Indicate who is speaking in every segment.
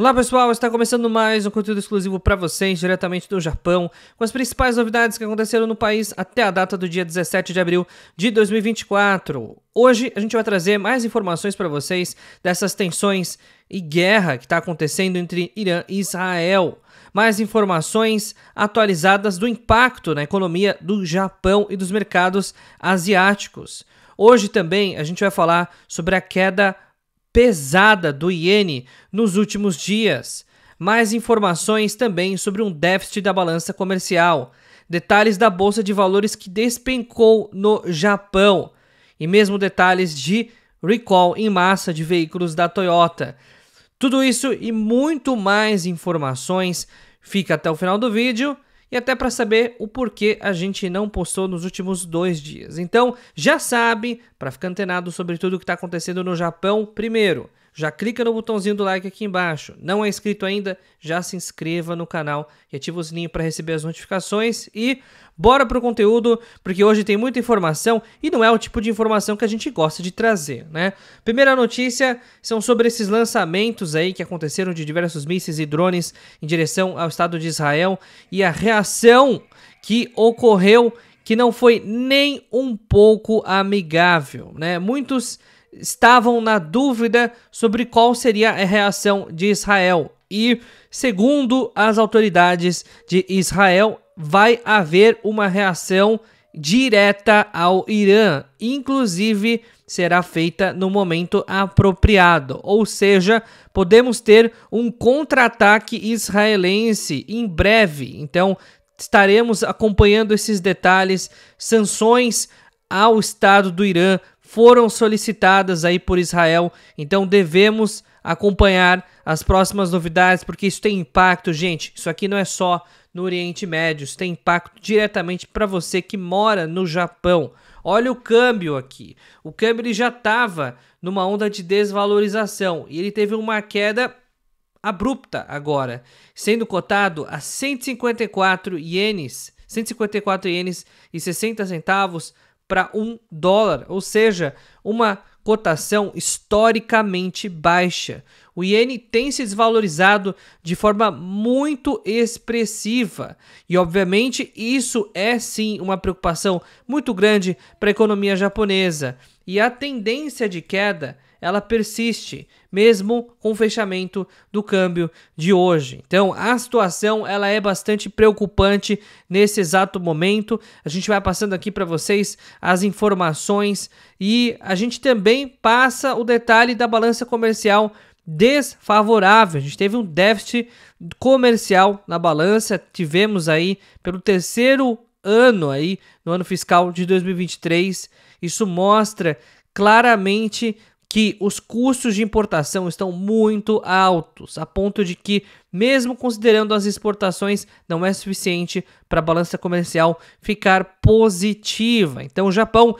Speaker 1: Olá pessoal, está começando mais um conteúdo exclusivo para vocês diretamente do Japão, com as principais novidades que aconteceram no país até a data do dia 17 de abril de 2024. Hoje a gente vai trazer mais informações para vocês dessas tensões e guerra que está acontecendo entre Irã e Israel. Mais informações atualizadas do impacto na economia do Japão e dos mercados asiáticos. Hoje também a gente vai falar sobre a queda pesada do iene nos últimos dias. Mais informações também sobre um déficit da balança comercial. Detalhes da bolsa de valores que despencou no Japão. E mesmo detalhes de recall em massa de veículos da Toyota. Tudo isso e muito mais informações. Fica até o final do vídeo e até para saber o porquê a gente não postou nos últimos dois dias. Então, já sabe, para ficar antenado sobre tudo o que está acontecendo no Japão, primeiro, já clica no botãozinho do like aqui embaixo. Não é inscrito ainda? Já se inscreva no canal e ativa o sininho para receber as notificações e bora pro conteúdo, porque hoje tem muita informação e não é o tipo de informação que a gente gosta de trazer, né? Primeira notícia são sobre esses lançamentos aí que aconteceram de diversos mísseis e drones em direção ao estado de Israel e a reação que ocorreu que não foi nem um pouco amigável, né? Muitos estavam na dúvida sobre qual seria a reação de Israel. E, segundo as autoridades de Israel, vai haver uma reação direta ao Irã, inclusive será feita no momento apropriado. Ou seja, podemos ter um contra-ataque israelense em breve. Então, estaremos acompanhando esses detalhes, sanções ao Estado do Irã foram solicitadas aí por Israel. Então devemos acompanhar as próximas novidades, porque isso tem impacto, gente. Isso aqui não é só no Oriente Médio, isso tem impacto diretamente para você que mora no Japão. Olha o câmbio aqui. O câmbio ele já estava numa onda de desvalorização e ele teve uma queda abrupta agora, sendo cotado a 154 ienes, 154 ienes e 60 centavos para um dólar, ou seja, uma cotação historicamente baixa. O iene tem se desvalorizado de forma muito expressiva e, obviamente, isso é sim uma preocupação muito grande para a economia japonesa e a tendência de queda ela persiste, mesmo com o fechamento do câmbio de hoje. Então, a situação ela é bastante preocupante nesse exato momento. A gente vai passando aqui para vocês as informações e a gente também passa o detalhe da balança comercial desfavorável. A gente teve um déficit comercial na balança, tivemos aí pelo terceiro ano aí, no ano fiscal de 2023. Isso mostra claramente que os custos de importação estão muito altos, a ponto de que, mesmo considerando as exportações, não é suficiente para a balança comercial ficar positiva. Então, o Japão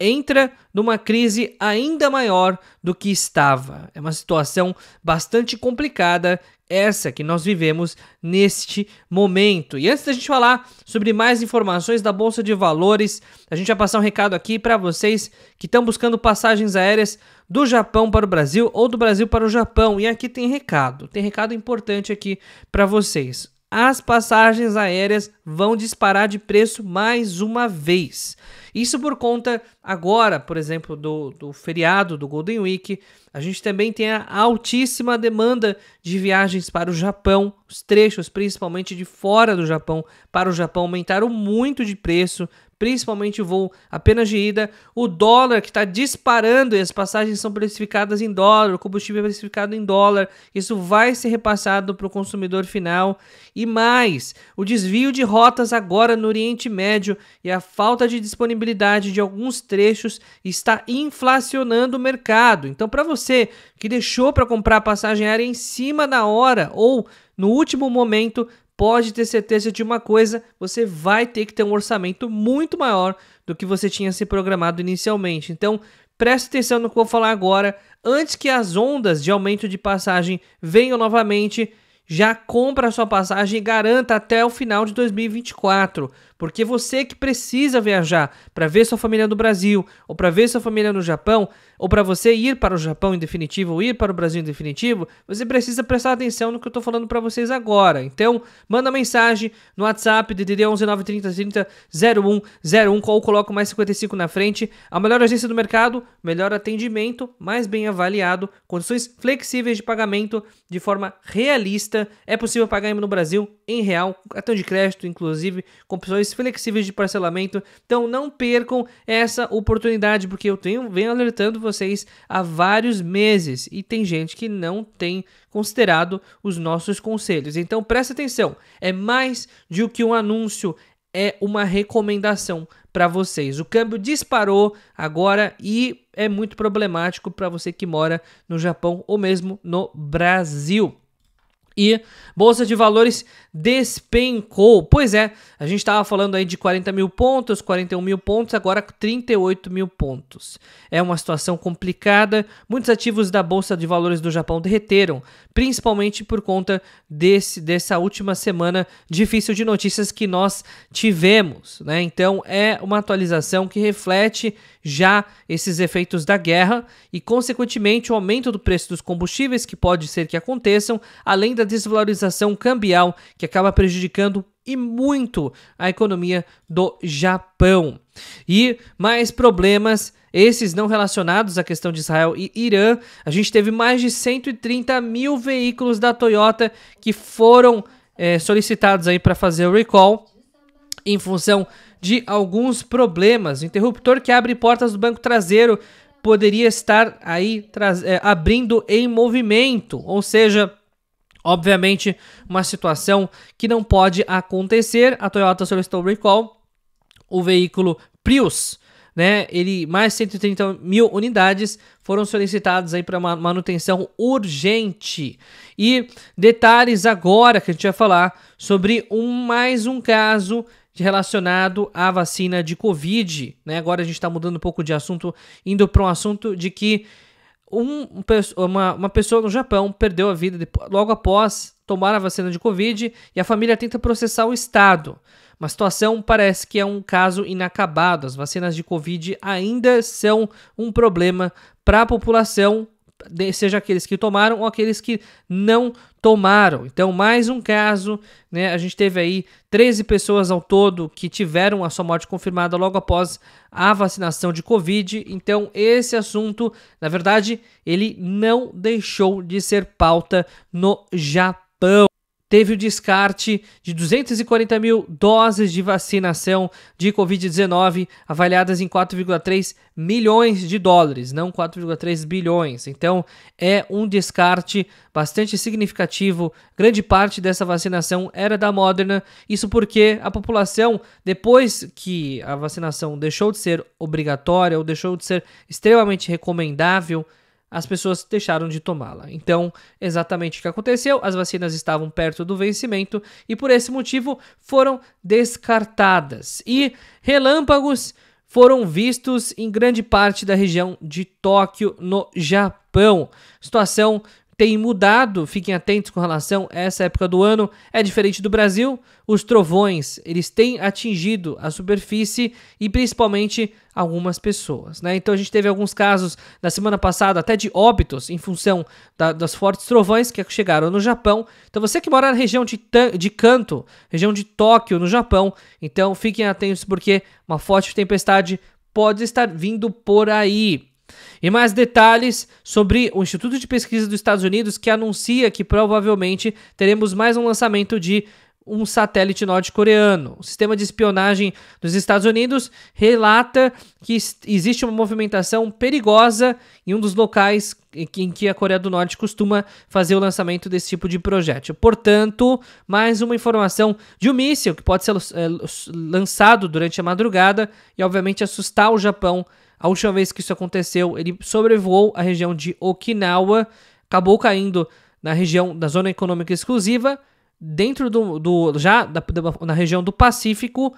Speaker 1: entra numa crise ainda maior do que estava. É uma situação bastante complicada essa que nós vivemos neste momento. E antes da gente falar sobre mais informações da Bolsa de Valores, a gente vai passar um recado aqui para vocês que estão buscando passagens aéreas do Japão para o Brasil ou do Brasil para o Japão. E aqui tem recado, tem recado importante aqui para vocês. As passagens aéreas vão disparar de preço mais uma vez. Isso por conta, agora, por exemplo, do, do feriado do Golden Week, a gente também tem a altíssima demanda de viagens para o Japão. Os trechos, principalmente de fora do Japão, para o Japão aumentaram muito de preço principalmente o voo apenas de ida, o dólar que está disparando e as passagens são precificadas em dólar, o combustível é precificado em dólar, isso vai ser repassado para o consumidor final e mais, o desvio de rotas agora no Oriente Médio e a falta de disponibilidade de alguns trechos está inflacionando o mercado. Então, para você que deixou para comprar a passagem aérea em cima da hora ou no último momento, pode ter certeza de uma coisa: você vai ter que ter um orçamento muito maior do que você tinha se programado inicialmente. Então, preste atenção no que eu vou falar agora, antes que as ondas de aumento de passagem venham novamente. Já compra a sua passagem e garanta até o final de 2024, porque é você que precisa viajar para ver sua família no Brasil, ou para ver sua família no Japão, ou para você ir para o Japão em definitivo, ou ir para o Brasil em definitivo, você precisa prestar atenção no que eu estou falando para vocês agora. Então, manda mensagem no WhatsApp DDD 11 930 0101 ou coloca mais 55 na frente. A melhor agência do mercado, melhor atendimento, mais bem avaliado, condições flexíveis de pagamento de forma realista. É possível pagar no Brasil em real, cartão de crédito, inclusive, com opções flexíveis de parcelamento. Então não percam essa oportunidade, porque eu tenho, venho alertando vocês há vários meses e tem gente que não tem considerado os nossos conselhos. Então presta atenção, é mais do que um anúncio, é uma recomendação para vocês. O câmbio disparou agora e é muito problemático para você que mora no Japão ou mesmo no Brasil e Bolsa de Valores despencou. Pois é, a gente estava falando aí de 40 mil pontos, 41 mil pontos, agora 38 mil pontos. É uma situação complicada. Muitos ativos da Bolsa de Valores do Japão derreteram, principalmente por conta desse, dessa última semana difícil de notícias que nós tivemos. Né? Então é uma atualização que reflete já esses efeitos da guerra e, consequentemente, o aumento do preço dos combustíveis, que pode ser que aconteçam, além da desvalorização cambial, que acaba prejudicando e muito a economia do Japão. E mais problemas, esses não relacionados à questão de Israel e Irã. A gente teve mais de 130 mil veículos da Toyota que foram é, solicitados aí para fazer o recall em função de alguns problemas. O interruptor que abre portas do banco traseiro poderia estar aí é, abrindo em movimento, ou seja, obviamente uma situação que não pode acontecer. A Toyota solicitou recall o veículo Prius, né? Ele mais 130 mil unidades foram solicitadas aí para uma manutenção urgente. E detalhes agora que a gente vai falar sobre um mais um caso relacionado à vacina de Covid. Né? Agora a gente está mudando um pouco de assunto, indo para um assunto de que um, uma, uma pessoa no Japão perdeu a vida logo após tomar a vacina de Covid e a família tenta processar o Estado. Uma situação parece que é um caso inacabado. As vacinas de Covid ainda são um problema para a população seja aqueles que tomaram ou aqueles que não tomaram. Então, mais um caso, né? A gente teve aí 13 pessoas ao todo que tiveram a sua morte confirmada logo após a vacinação de Covid. Então, esse assunto, na verdade, ele não deixou de ser pauta no Japão teve o descarte de 240 mil doses de vacinação de Covid-19, avaliadas em 4,3 milhões de dólares, não 4,3 bilhões. Então, é um descarte bastante significativo. Grande parte dessa vacinação era da Moderna. Isso porque a população, depois que a vacinação deixou de ser obrigatória ou deixou de ser extremamente recomendável, as pessoas deixaram de tomá-la. Então, exatamente o que aconteceu: as vacinas estavam perto do vencimento e, por esse motivo, foram descartadas. E relâmpagos foram vistos em grande parte da região de Tóquio, no Japão. Situação tem mudado, fiquem atentos com relação a essa época do ano. É diferente do Brasil, os trovões, eles têm atingido a superfície e principalmente algumas pessoas, né? Então a gente teve alguns casos na semana passada até de óbitos em função da, das fortes trovões que chegaram no Japão. Então você que mora na região de, de Kanto, região de Tóquio, no Japão, então fiquem atentos porque uma forte tempestade pode estar vindo por aí. E mais detalhes sobre o Instituto de Pesquisa dos Estados Unidos que anuncia que provavelmente teremos mais um lançamento de um satélite norte-coreano. O sistema de espionagem dos Estados Unidos relata que existe uma movimentação perigosa em um dos locais em que a Coreia do Norte costuma fazer o lançamento desse tipo de projétil. Portanto, mais uma informação de um míssil que pode ser é, lançado durante a madrugada e, obviamente, assustar o Japão. A última vez que isso aconteceu, ele sobrevoou a região de Okinawa, acabou caindo na região da Zona Econômica Exclusiva dentro do, do já da, da, na região do Pacífico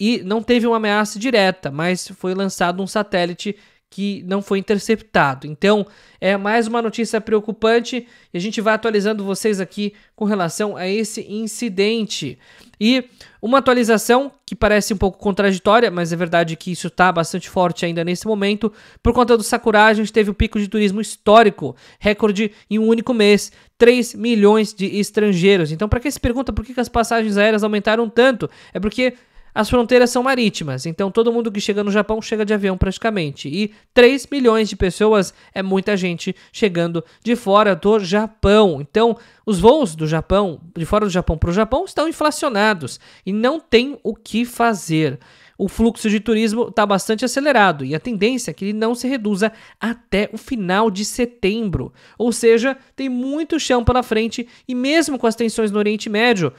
Speaker 1: e não teve uma ameaça direta, mas foi lançado um satélite que não foi interceptado. Então, é mais uma notícia preocupante e a gente vai atualizando vocês aqui com relação a esse incidente. E uma atualização que parece um pouco contraditória, mas é verdade que isso está bastante forte ainda nesse momento. Por conta do Sakura, a gente teve o um pico de turismo histórico, recorde em um único mês, 3 milhões de estrangeiros. Então, para quem se pergunta por que, as passagens aéreas aumentaram tanto, é porque as fronteiras são marítimas, então todo mundo que chega no Japão chega de avião praticamente. E 3 milhões de pessoas é muita gente chegando de fora do Japão. Então, os voos do Japão, de fora do Japão para o Japão, estão inflacionados e não tem o que fazer. O fluxo de turismo está bastante acelerado e a tendência é que ele não se reduza até o final de setembro. Ou seja, tem muito chão pela frente e, mesmo com as tensões no Oriente Médio,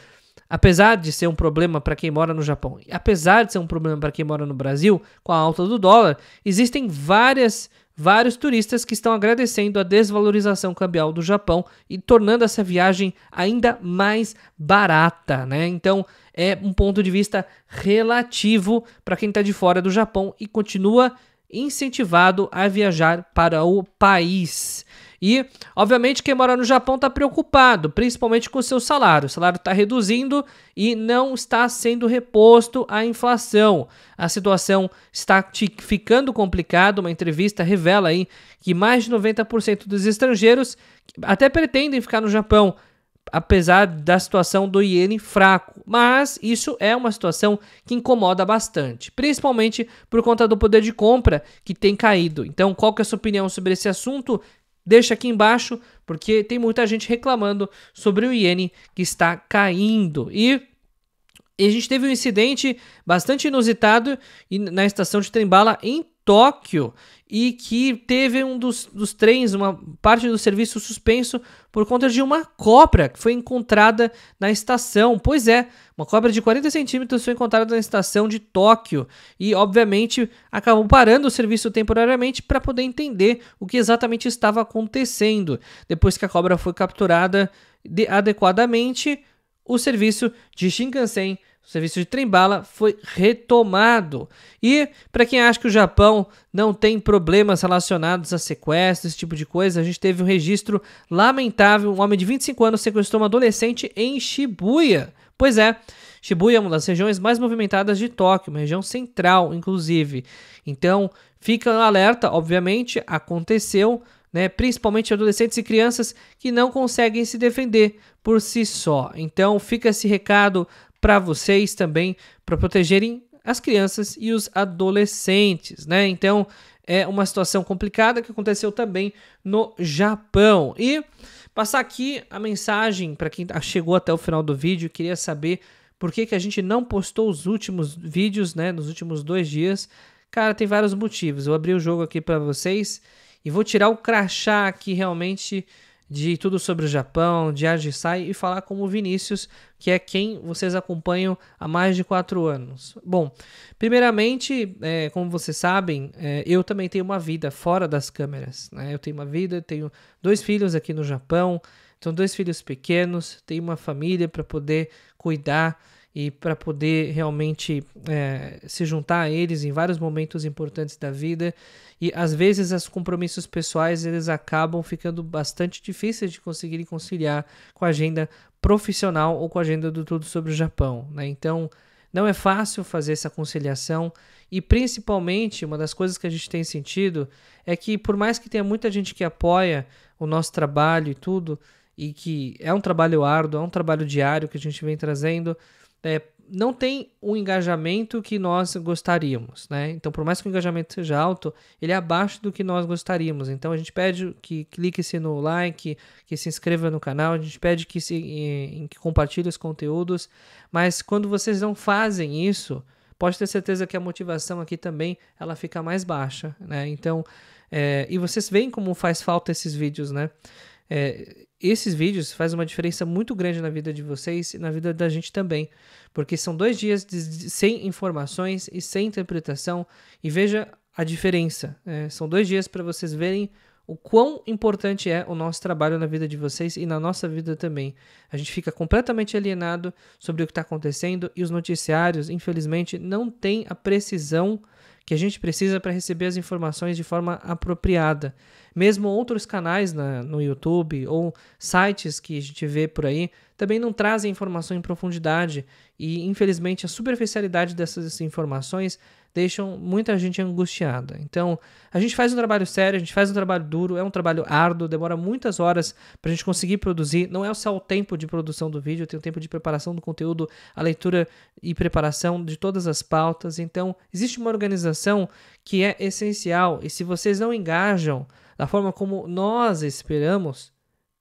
Speaker 1: Apesar de ser um problema para quem mora no Japão, e apesar de ser um problema para quem mora no Brasil, com a alta do dólar, existem várias, vários turistas que estão agradecendo a desvalorização cambial do Japão e tornando essa viagem ainda mais barata, né? Então é um ponto de vista relativo para quem está de fora do Japão e continua incentivado a viajar para o país. E, obviamente, quem mora no Japão está preocupado, principalmente com o seu salário. O salário está reduzindo e não está sendo reposto a inflação. A situação está ficando complicada. Uma entrevista revela aí que mais de 90% dos estrangeiros até pretendem ficar no Japão, apesar da situação do iene fraco. Mas isso é uma situação que incomoda bastante, principalmente por conta do poder de compra que tem caído. Então, qual que é a sua opinião sobre esse assunto? deixa aqui embaixo, porque tem muita gente reclamando sobre o iene que está caindo. E a gente teve um incidente bastante inusitado na estação de trem bala em Tóquio e que teve um dos, dos trens, uma parte do serviço suspenso por conta de uma cobra que foi encontrada na estação. Pois é, uma cobra de 40 centímetros foi encontrada na estação de Tóquio e, obviamente, acabou parando o serviço temporariamente para poder entender o que exatamente estava acontecendo. Depois que a cobra foi capturada de, adequadamente, o serviço de Shinkansen o serviço de trem-bala foi retomado. E para quem acha que o Japão não tem problemas relacionados a sequestros, esse tipo de coisa, a gente teve um registro lamentável. Um homem de 25 anos sequestrou um adolescente em Shibuya. Pois é, Shibuya é uma das regiões mais movimentadas de Tóquio, uma região central, inclusive. Então, fica alerta, obviamente, aconteceu, né, principalmente adolescentes e crianças que não conseguem se defender por si só. Então, fica esse recado para vocês também, para protegerem as crianças e os adolescentes, né? Então, é uma situação complicada que aconteceu também no Japão. E passar aqui a mensagem para quem tá, chegou até o final do vídeo, queria saber por que, que a gente não postou os últimos vídeos, né? Nos últimos dois dias. Cara, tem vários motivos. Eu abri o jogo aqui para vocês e vou tirar o crachá aqui realmente de tudo sobre o Japão, de Ajisai e falar com o Vinícius, que é quem vocês acompanham há mais de quatro anos. Bom, primeiramente, é, como vocês sabem, é, eu também tenho uma vida fora das câmeras. Né? Eu tenho uma vida, tenho dois filhos aqui no Japão, são então dois filhos pequenos, tenho uma família para poder cuidar e para poder realmente é, se juntar a eles em vários momentos importantes da vida. E às vezes os compromissos pessoais eles acabam ficando bastante difíceis de conseguir conciliar com a agenda profissional ou com a agenda do Tudo sobre o Japão. Né? Então não é fácil fazer essa conciliação e principalmente uma das coisas que a gente tem sentido é que por mais que tenha muita gente que apoia o nosso trabalho e tudo e que é um trabalho árduo, é um trabalho diário que a gente vem trazendo, é, não tem o engajamento que nós gostaríamos, né? Então, por mais que o engajamento seja alto, ele é abaixo do que nós gostaríamos. Então, a gente pede que clique-se no like, que se inscreva no canal, a gente pede que, se, que compartilhe os conteúdos, mas quando vocês não fazem isso, pode ter certeza que a motivação aqui também ela fica mais baixa, né? Então, é, e vocês veem como faz falta esses vídeos, né? É, esses vídeos fazem uma diferença muito grande na vida de vocês e na vida da gente também, porque são dois dias de, sem informações e sem interpretação, e veja a diferença. É, são dois dias para vocês verem o quão importante é o nosso trabalho na vida de vocês e na nossa vida também. A gente fica completamente alienado sobre o que está acontecendo e os noticiários, infelizmente, não têm a precisão que a gente precisa para receber as informações de forma apropriada. Mesmo outros canais na, no YouTube ou sites que a gente vê por aí também não trazem informação em profundidade e, infelizmente, a superficialidade dessas informações deixam muita gente angustiada. Então, a gente faz um trabalho sério, a gente faz um trabalho duro, é um trabalho árduo, demora muitas horas para a gente conseguir produzir. Não é só o tempo de produção do vídeo, tem o tempo de preparação do conteúdo, a leitura e preparação de todas as pautas. Então, existe uma organização que é essencial e se vocês não engajam da forma como nós esperamos,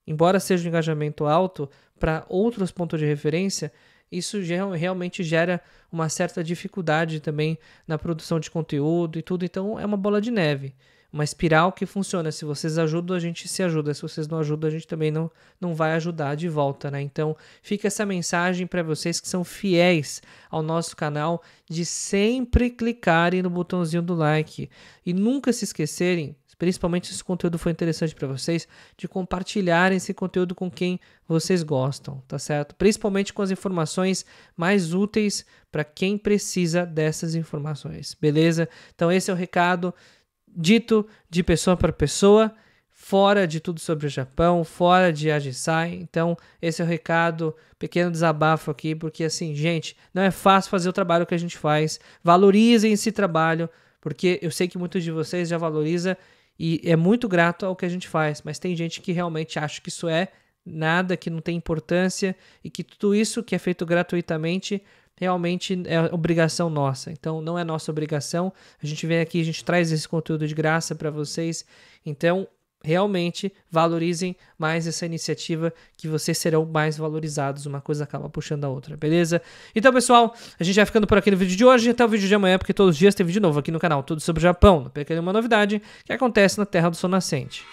Speaker 1: embora seja um engajamento alto para outros pontos de referência, isso realmente gera uma certa dificuldade também na produção de conteúdo e tudo. Então é uma bola de neve, uma espiral que funciona. Se vocês ajudam, a gente se ajuda. Se vocês não ajudam, a gente também não, não vai ajudar de volta, né? Então fica essa mensagem para vocês que são fiéis ao nosso canal de sempre clicarem no botãozinho do like e nunca se esquecerem principalmente se esse conteúdo foi interessante para vocês, de compartilharem esse conteúdo com quem vocês gostam, tá certo? Principalmente com as informações mais úteis para quem precisa dessas informações, beleza? Então esse é o recado dito de pessoa para pessoa, fora de tudo sobre o Japão, fora de Ajisai. Então, esse é o recado, pequeno desabafo aqui, porque assim, gente, não é fácil fazer o trabalho que a gente faz. Valorizem esse trabalho, porque eu sei que muitos de vocês já valorizam e é muito grato ao que a gente faz, mas tem gente que realmente acha que isso é nada, que não tem importância e que tudo isso que é feito gratuitamente realmente é obrigação nossa. Então não é nossa obrigação. A gente vem aqui, a gente traz esse conteúdo de graça para vocês. Então realmente valorizem mais essa iniciativa que vocês serão mais valorizados, uma coisa acaba puxando a outra, beleza? Então, pessoal, a gente vai ficando por aqui no vídeo de hoje, até o vídeo de amanhã, porque todos os dias tem vídeo novo aqui no canal, tudo sobre o Japão, não perca nenhuma novidade que acontece na Terra do Sol Nascente.